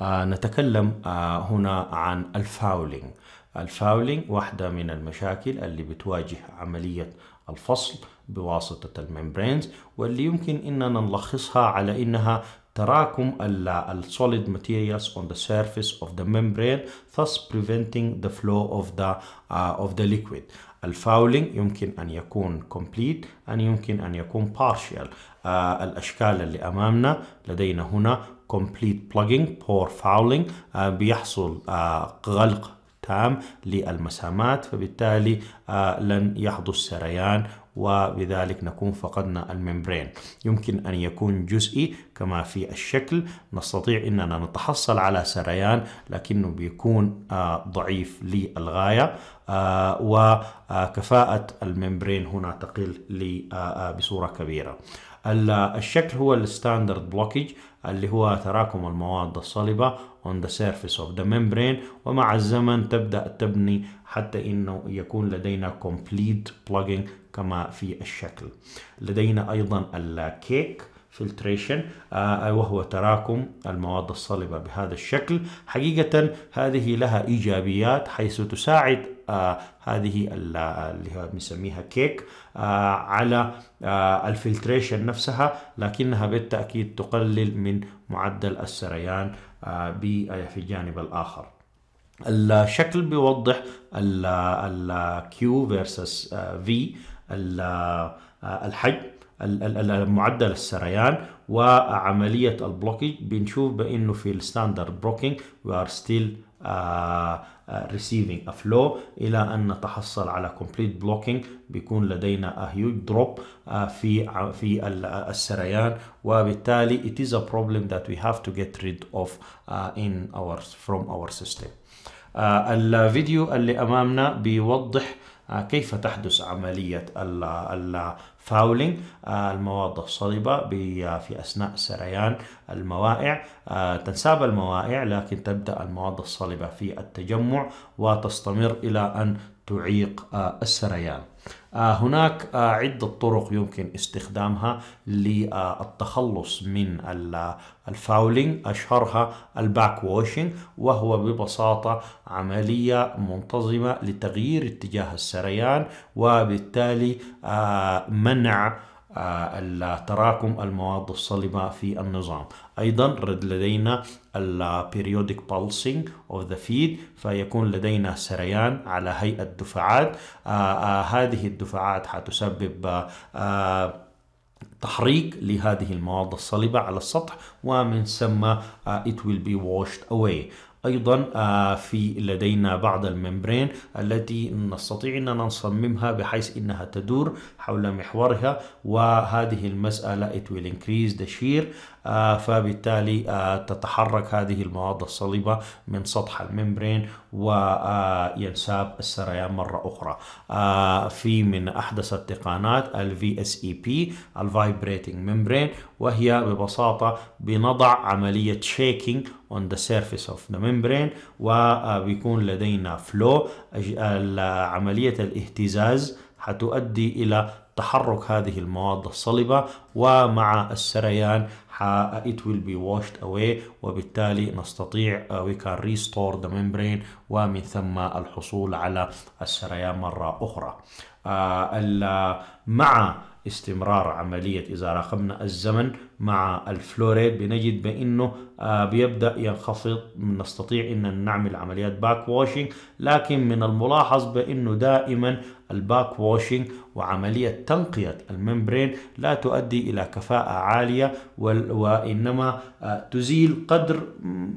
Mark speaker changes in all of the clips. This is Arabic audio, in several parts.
Speaker 1: آه، نتكلم آه، هنا عن الفاولينج الفاولينج واحدة من المشاكل اللي بتواجه عملية الفصل بواسطة الممبرينز واللي يمكن إننا نلخصها على إنها تراكم ال solid materials on the surface of the membrane thus preventing the flow of the, uh, of the liquid الفاولينج يمكن أن يكون كومبليت أن يمكن أن يكون بارشيال آه الأشكال اللي أمامنا لدينا هنا كومبليت plugging بور فاولينج آه، بيحصل آه غلق تام للمسامات فبالتالي آه لن يحدث سريان وبذلك نكون فقدنا الممبرين يمكن أن يكون جزئي كما في الشكل نستطيع أننا نتحصل على سريان لكنه بيكون آه، ضعيف للغاية آه، وكفاءة الممبرين هنا تقل آه، بصورة كبيرة الشكل هو الستاندرد بلوكج اللي هو تراكم المواد الصلبة on the surface of the membrane ومع الزمن تبدأ تبني حتى إنه يكون لدينا complete plugging كما في الشكل لدينا أيضا الكيك فلتريشن آه، آه، وهو تراكم المواد الصلبة بهذا الشكل حقيقة هذه لها إيجابيات حيث تساعد آه، هذه اللي بنسميها كيك على الفلتريشن نفسها لكنها بالتأكيد تقلل من معدل السريان في الجانب الآخر الشكل بيوضح الكيو فيرسس في آه، الحجم معدل السريان وعملية البلوكينج بنشوف بأنه في الستاندرد بلوكينج we are still uh, receiving a flow إلى أن نتحصل على complete blocking بيكون لدينا a huge drop في في السريان وبالتالي it is a problem that we have to get rid of in our from our system. الفيديو اللي أمامنا بيوضح آه، كيف تحدث عملية الفاولينج آه، المواد الصلبة في أثناء سريان الموائع آه، تنساب الموائع لكن تبدأ المواد الصلبة في التجمع وتستمر إلى أن تعيق آه، السريان آه، هناك آه، عدة طرق يمكن استخدامها للتخلص من الفاولينج أشهرها الباك ووشنج وهو ببساطة عملية منتظمة لتغيير اتجاه السريان وبالتالي منع تراكم المواد الصلبة في النظام أيضا لدينا periodic pulsing of the feed فيكون لدينا سريان على هيئة دفعات آه، آه، هذه الدفعات حتسبب آه، تحريك لهذه المواد الصلبة على السطح ومن ثم it will be washed away أيضا آه، في لدينا بعض الممبرين التي نستطيع أننا نصممها بحيث أنها تدور حول محورها وهذه المسألة it will increase the shear آه، فبالتالي آه، تتحرك هذه المواد الصلبة من سطح الممبرين وينساب السريان مرة أخرى في من أحدث التقانات ال VSEP ال Vibrating Membrane وهي ببساطة بنضع عملية شيكينج on the surface of the membrane وبيكون آه، لدينا flow آه، عملية الاهتزاز هتؤدي إلى تحرك هذه المواد الصلبة ومع السريان آه، it will be washed away وبالتالي نستطيع we can restore the membrane ومن ثم الحصول على السريان مرة أخرى مع استمرار عملية إذا راقبنا الزمن مع الفلوريد بنجد بانه آه، بيبدا ينخفض نستطيع ان نعمل عمليات باك واشنج لكن من الملاحظ بانه دائما الباك واشنج وعملية تنقية الممبرين لا تؤدي إلى كفاءة عالية وإنما آه، تزيل قدر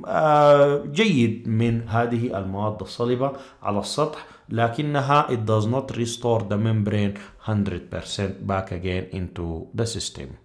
Speaker 1: آه، جيد من هذه المواد الصلبة على السطح لكنها it does not restore the membrane 100% back again into the system.